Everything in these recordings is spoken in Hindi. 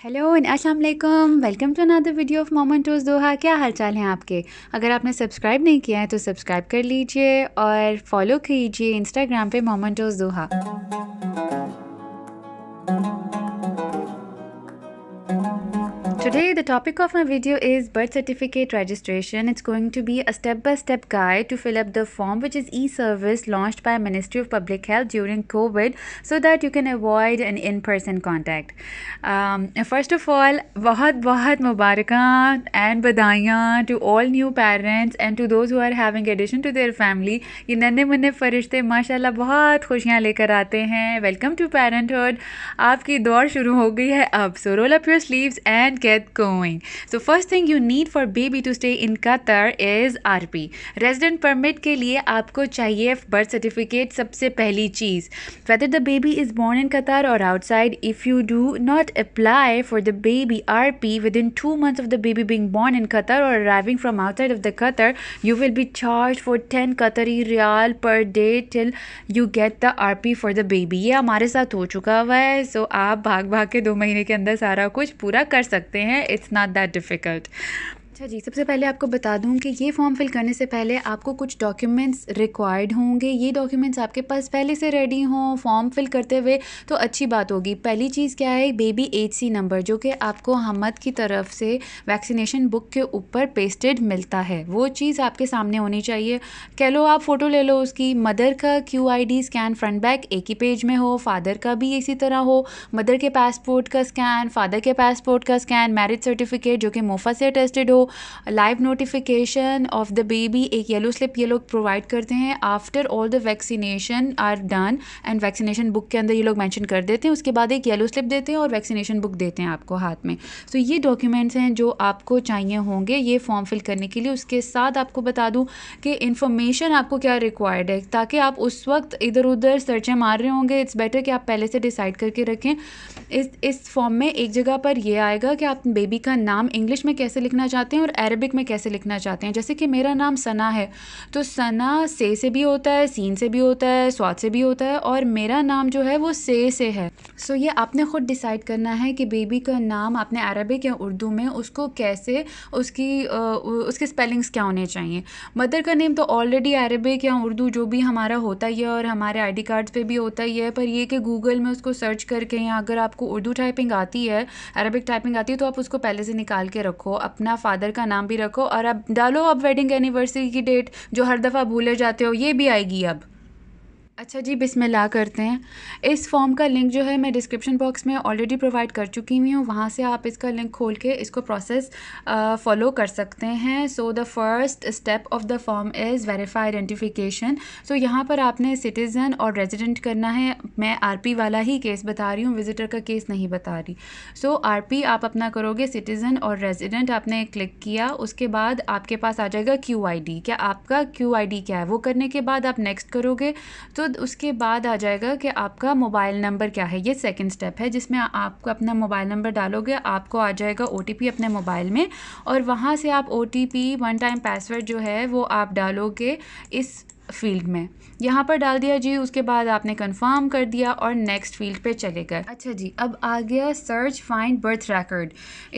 हेलो अस्सलाम वालेकुम welcome to another video of Momentos Doha क्या हालचाल हैं आपके अगर आपने सब्सक्राइब नहीं किया है तो सब्सक्राइब कर लीजिए और फॉलो कीजिए इंस्टाग्राम पे मोमेंटोज़ दोहा Today the topic of my video is birth certificate registration. It's going to be a step-by-step -step guide to fill up the form which is e-service launched by Ministry of Public Health during COVID so that you can avoid an in-person contact. Um, first of all, bahut bahut mubarakan and badaiyan to all new parents and to those who are having addition to their family. ये नन्हे मुन्ने फरिश्ते माशाल्लाह बहुत खुशियाँ लेकर आते हैं वेलकम टू पेरेंटहुड आपकी दौड़ शुरू हो गई है अब so roll up your sleeves and get going. So first thing you need for baby to stay in Qatar is RP. Resident permit के लिए आपको चाहिए बर्थ सर्टिफिकेट सबसे पहली चीज़ whether the baby is born in Qatar or outside if you do not apply for the baby R P within two months of the baby being born in Qatar or arriving from outside of the Qatar you will be charge for ten Qatari riyal per day till you get the R P for the baby ये हमारे साथ हो चुका हुआ है सो so आप भाग भाग के दो महीने के अंदर सारा कुछ पूरा कर सकते हैं हैं इट्स नॉट दैट डिफ़िकल्ट अच्छा जी सबसे पहले आपको बता दूं कि ये फॉर्म फिल करने से पहले आपको कुछ डॉक्यूमेंट्स रिक्वायर्ड होंगे ये डॉक्यूमेंट्स आपके पास पहले से रेडी हों फॉर्म फिल करते हुए तो अच्छी बात होगी पहली चीज़ क्या है बेबी एच सी नंबर जो कि आपको हमद की तरफ से वैक्सीनेशन बुक के ऊपर पेस्टेड मिलता है वो चीज़ आपके सामने होनी चाहिए कह लो आप फ़ोटो ले लो उसकी मदर का Q I D scan front back एक ही पेज में हो फादर का भी इसी तरह हो मदर के पासपोर्ट का स्कैन फादर के पासपोर्ट का स्कैन मैरिज सर्टिफिकेट जो कि मोफा से टेस्टेड हो live notification of the baby एक येलो स्लिप ये लोग प्रोवाइड करते हैं after all the vaccination are done and vaccination book के अंदर ये लोग मैंशन कर देते हैं उसके बाद एक येलो स्लिप देते हैं और वैक्सीनेशन बुक देते हैं आपको हाथ में तो so, ये डॉक्यूमेंट्स हैं जो आपको चाहिए होंगे ये फॉर्म फिल करने के लिए उसके साथ आपको बता दूँ कि इन्फॉर्मेशन आपको क्या रिक्वायर्ड है ताकि आप उस वक्त इधर उधर सर्चें मार रहे होंगे इट्स बेटर कि आप पहले से डिसाइड करके रखें इस इस फॉर्म में एक जगह पर यह आएगा कि आप बेबी का नाम इंग्लिश में कैसे लिखना चाहते चाहते हैं और अरबिक में कैसे लिखना चाहते हैं जैसे कि मेरा नाम सना है तो सना से से भी होता है सीन से भी होता है स्वाद से भी होता है और मेरा नाम जो है वो से से है सो so, ये आपने ख़ुद डिसाइड करना है कि बेबी का नाम आपने अरबिक या उर्दू में उसको कैसे उसकी उसके स्पेलिंग्स क्या होने चाहिए मदर का नेम तो ऑलरेडी अरबिक या उर्दू जो भी हमारा होता ही है और हमारे आईडी कार्ड पे भी होता ही है पर ये कि गूगल में उसको सर्च करके या अगर आपको उर्दू टाइपिंग आती है अरबिक टाइपिंग आती है तो आप उसको पहले से निकाल के रखो अपना फादर फादर का नाम भी रखो और अब डालो अब वेडिंग एनिवर्सरी की डेट जो हर दफ़ा भूले जाते हो ये भी आएगी अब अच्छा जी बिस्मिल्लाह करते हैं इस फॉर्म का लिंक जो है मैं डिस्क्रिप्शन बॉक्स में ऑलरेडी प्रोवाइड कर चुकी हुई हूँ वहाँ से आप इसका लिंक खोल के इसको प्रोसेस फॉलो कर सकते हैं so the first step of the form is verify identification so यहाँ पर आपने सिटीज़न और रेजिडेंट करना है मैं आर वाला ही केस बता रही हूँ विजिटर का केस नहीं बता रही सो so, आर आप अपना करोगे सिटीज़न और रेजिडेंट आपने क्लिक किया उसके बाद आपके पास आ जाएगा क्यू क्या आपका क्यू क्या है वो करने के बाद आप नेक्स्ट करोगे तो तो उसके बाद आ जाएगा कि आपका मोबाइल नंबर क्या है ये सेकंड स्टेप है जिसमें आपको अपना मोबाइल नंबर डालोगे आपको आ जाएगा ओ अपने मोबाइल में और वहाँ से आप ओ वन टाइम पासवर्ड जो है वो आप डालोगे इस फील्ड में यहाँ पर डाल दिया जी उसके बाद आपने कंफर्म कर दिया और नेक्स्ट फील्ड पे चले गए अच्छा जी अब आ गया सर्च फाइंड बर्थ रिकॉर्ड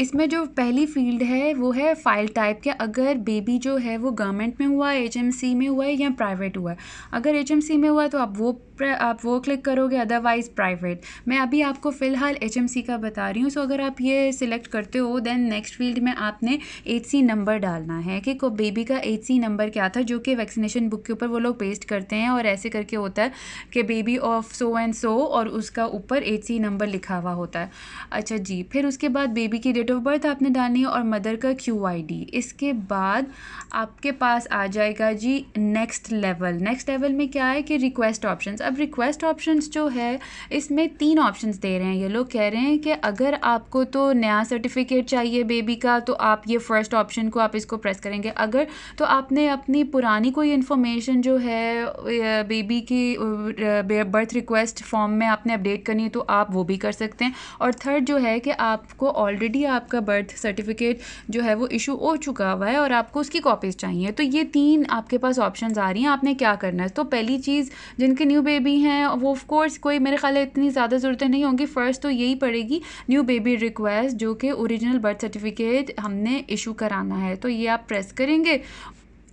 इसमें जो पहली फील्ड है वो है फाइल टाइप के अगर बेबी जो है वो गवर्नमेंट में हुआ एच में हुआ है या प्राइवेट हुआ है अगर एच में हुआ है तो आप वो आप वो क्लिक करोगे अदरवाइज़ प्राइवेट मैं अभी आपको फ़िलहाल एच का बता रही हूँ सो अगर आप ये सिलेक्ट करते हो दैन नेक्स्ट फील्ड में आपने एच नंबर डालना है कि को बेबी का एच नंबर क्या था जो कि वैक्सीनेशन बुक के ऊपर वो लोग पेस्ट करते हैं और ऐसे करके होता है कि baby of so and so और उसका ऊपर एच नंबर लिखा हुआ होता है अच्छा जी फिर उसके बाद बेबी की डेट ऑफ बर्थ आपने डालनी है और मदर का क्यू इसके बाद आपके पास आ जाएगा जी नेक्स्ट लेवल नेक्स्ट लेवल में क्या है कि रिक्वेस्ट ऑप्शन अब रिक्वेस्ट ऑप्शंस जो है इसमें तीन ऑप्शंस दे रहे हैं ये लोग कह रहे हैं कि अगर आपको तो नया सर्टिफिकेट चाहिए बेबी का तो आप ये फ़र्स्ट ऑप्शन को आप इसको प्रेस करेंगे अगर तो आपने अपनी पुरानी कोई इन्फॉर्मेशन जो है बेबी की बर्थ रिक्वेस्ट फॉर्म में आपने अपडेट करनी है तो आप वो भी कर सकते हैं और थर्ड जो है कि आपको ऑलरेडी आपका बर्थ सर्टिफिकेट जो है वो इशू हो चुका हुआ है और आपको उसकी कॉपीज़ चाहिए तो ये तीन आपके पास ऑप्शन आ रही हैं आपने क्या करना है तो पहली चीज़ जिनके न्यू बेबी हुए भी हैं वो ऑफ कोर्स कोई मेरे ख्याल इतनी ज़्यादा ज़रूरतें नहीं होंगी फ़र्स्ट तो यही पड़ेगी न्यू बेबी रिक्वेस्ट जो कि ओरिजिनल बर्थ सर्टिफिकेट हमने इशू कराना है तो ये आप प्रेस करेंगे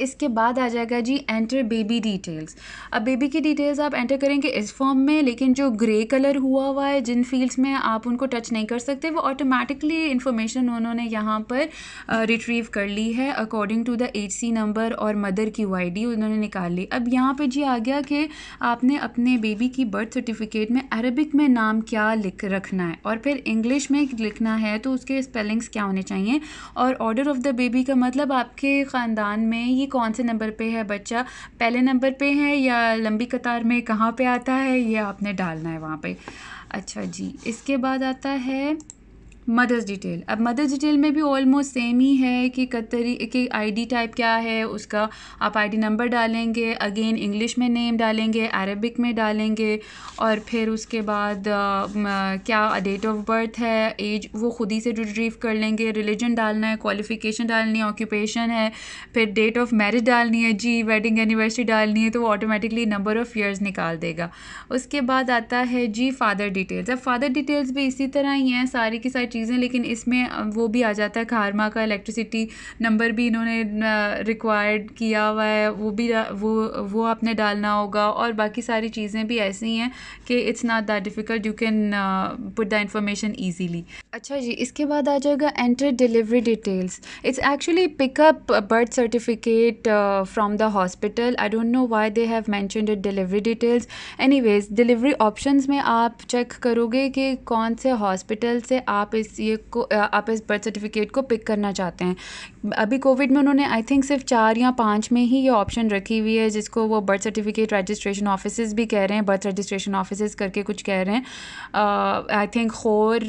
इसके बाद आ जाएगा जी एंटर बेबी डिटेल्स अब बेबी की डिटेल्स आप एंटर करेंगे इस फॉर्म में लेकिन जो ग्रे कलर हुआ हुआ है जिन फील्ड्स में आप उनको टच नहीं कर सकते वो ऑटोमेटिकली इन्फॉर्मेशन उन्होंने यहाँ पर रिट्रीव कर ली है according to the H C number और मदर की यू उन्होंने निकाल ली अब यहाँ पर जी आ गया कि आपने अपने बेबी की बर्थ सर्टिफिकेट में अरबिक में नाम क्या लिख रखना है और फिर इंग्लिश में लिखना है तो उसके स्पेलिंग्स क्या होने चाहिए और ऑर्डर ऑफ द बेबी का मतलब आपके ख़ानदान में ये कौन से नंबर पे है बच्चा पहले नंबर पे है या लंबी कतार में कहाँ पे आता है ये आपने डालना है वहाँ पे अच्छा जी इसके बाद आता है मदर्स डिटेल अब मदर्स डिटेल में भी ऑलमोस्ट सेम ही है कि कतरी कि आईडी टाइप क्या है उसका आप आईडी नंबर डालेंगे अगेन इंग्लिश में नेम डालेंगे अरबिक में डालेंगे और फिर उसके बाद आ, क्या डेट ऑफ बर्थ है एज वो खुद ही से रिट्रीव कर लेंगे रिलीजन डालना है क्वालिफिकेशन डालनी है ऑक्यूपेशन है फिर डेट ऑफ मैरिज डालनी है जी वेडिंग एनिवर्सरी डालनी है तो वो ऑटोमेटिकली नंबर ऑफ़ ईयर्स निकाल देगा उसके बाद आता है जी फादर डिटेल्स अब फादर डिटेल्स भी इसी तरह ही हैं सारी की सारी चीज़ें लेकिन इसमें वो भी आ जाता है खारमा का इलेक्ट्रिसिटी नंबर भी इन्होंने रिक्वायर्ड किया हुआ है वो भी वो वो आपने डालना होगा और बाकी सारी चीज़ें भी ऐसी हैं कि it's not that difficult you can put the information easily अच्छा जी इसके बाद आ जाएगा enter delivery details it's actually pickup birth certificate from the hospital I don't know why they have mention it delivery details any ways delivery option में आप चेक करोगे कि कौन से हॉस्पिटल से आप इस ये को आप इस बर्थ सर्टिफिकेट को पिक करना चाहते हैं अभी कोविड में उन्होंने आई थिंक सिर्फ चार या पाँच में ही ये ऑप्शन रखी हुई है जिसको वो बर्थ सर्टिफिकेट रजिस्ट्रेशन ऑफिसेज भी कह रहे हैं बर्थ रजिस्ट्रेशन ऑफिसेज करके कुछ कह रहे हैं आई थिंक खोर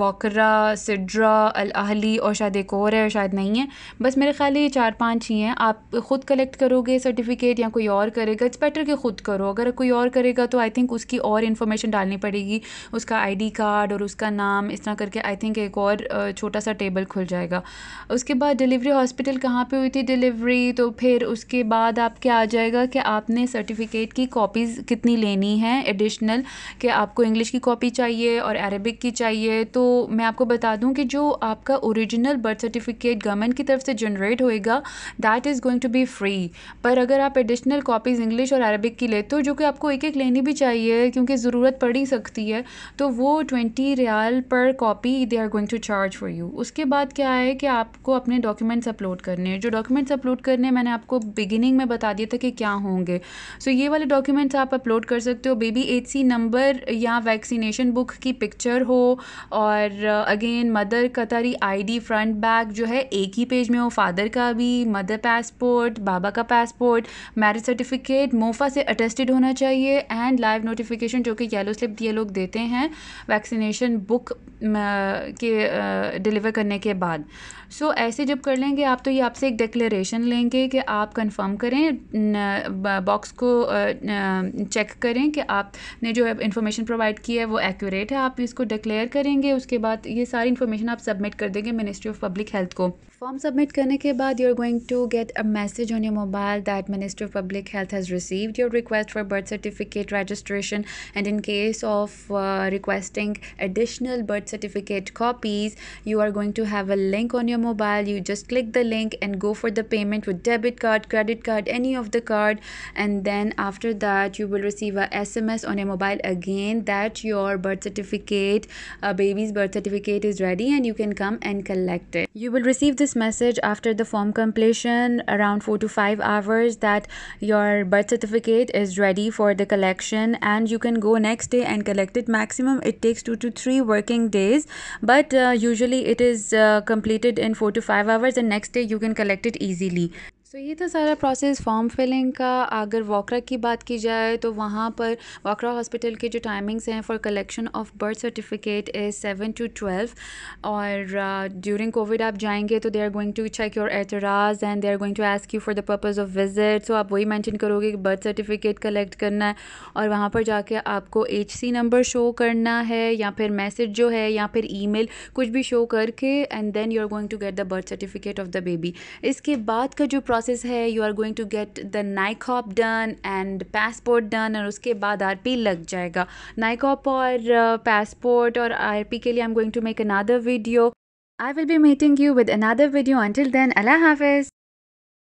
वक्रा सिड्रा अल अहली और शायद एक और है और शायद नहीं है बस मेरे ख्याल ये चार पाँच ही हैं आप ख़ुद कलेक्ट करोगे सर्टिफिकेट या कोई और करेगा इट्स बेटर कि ख़ुद करो अगर कोई और करेगा तो आई थिंक उसकी और इन्फॉर्मेशन डालनी पड़ेगी उसका आई कार्ड और उसका नाम इस तरह करके आई थिंक एक और छोटा सा टेबल खुल जाएगा उसके उसके बाद डिलीवरी हॉस्पिटल कहाँ पे हुई थी डिलीवरी तो फिर उसके बाद आप क्या आ जाएगा कि आपने सर्टिफिकेट की कॉपीज़ कितनी लेनी है एडिशनल कि आपको इंग्लिश की कॉपी चाहिए और अरबिक की चाहिए तो मैं आपको बता दूँ कि जो आपका ओरिजिनल बर्थ सर्टिफिकेट गवर्नमेंट की तरफ से जनरेट होएगा that is going to be free पर अगर आप एडिशनल कॉपीज़ इंग्लिश और अरबिक की लेते हो जो कि आपको एक एक लेनी भी चाहिए क्योंकि ज़रूरत पड़ ही सकती है तो वो twenty riyal per copy they are going to charge for you उसके बाद क्या है कि आपको अपने डॉक्यूमेंट्स अपलोड करने हैं जो डॉक्यूमेंट्स अपलोड करने मैंने आपको बिगिनिंग में बता दिया था कि क्या होंगे सो so, ये वाले डॉक्यूमेंट्स आप अपलोड कर सकते हो बेबी एच सी नंबर या वैक्सीनेशन बुक की पिक्चर हो और again mother I D front back जो है एक ही पेज में हो फादर का भी मदर पासपोर्ट बाबा का पासपोर्ट मैरिज सर्टिफिकेट मोफा से अटेस्टेड होना चाहिए एंड लाइव नोटिफिकेशन जो कि येलो स्लिप ये लोग देते हैं वैक्सीनेशन बुक के डिलीवर करने के बाद सो so, ऐसे ऐसे जब कर लेंगे आप तो ये आपसे एक डिक्लेरेशन लेंगे कि आप कंफर्म करें बॉक्स को चेक करें कि आपने जो इन्फॉर्मेशन प्रोवाइड की है वो एक्यूरेट है आप इसको डिक्लेयर करेंगे उसके बाद ये सारी इन्फॉर्मेशन आप सबमिट कर देंगे मिनिस्ट्री ऑफ पब्लिक हेल्थ को फॉर्म सबमिट करने के बाद you are going to get a message on your mobile that ministry of public health has received your request for birth certificate registration and in case of requesting additional birth certificate copies you are going to have a link on your mobile you just click the link and go for the payment with debit card credit card any of the card and then after that you will receive a sms on your mobile again that your birth certificate a baby's birth certificate is ready and you can come and collect it you will receive this message after the form completion around 4 to 5 hours that your birth certificate is ready for the collection and you can go next day and collect it maximum it takes 2 to 3 working days but uh, usually it is uh, completed in 4 to 5 5 hours and next day you can collect it easily so तो ये था तो सारा प्रोसेस फॉर्म फिलिंग का अगर वाकरा की बात की जाए तो वहाँ पर वाकरा हॉस्पिटल के जो टाइमिंग्स हैं for collection of birth certificate is seven to twelve और ड्यूरिंग uh, कोविड आप जाएंगे तो they are going to check your एतराज़ and they are going to ask you for the purpose of visit so आप वही मैंशन करोगे कि बर्थ सर्टिफिकेट कलेक्ट करना है और वहाँ पर जाके आपको एच सी नंबर शो करना है या फिर मैसेज जो है या फिर ई मेल कुछ भी शो करके and then you are going to get the birth certificate of the baby इसके बाद का जो प्रोसेस प्रोसेस है you are going to get the NICOP done and passport done और उसके बाद आर पी लग जाएगा नाइकॉप और पासपोर्ट uh, और आर पी के लिए I am going to make another video I will be meeting you with another video Until then Allah हाफिज़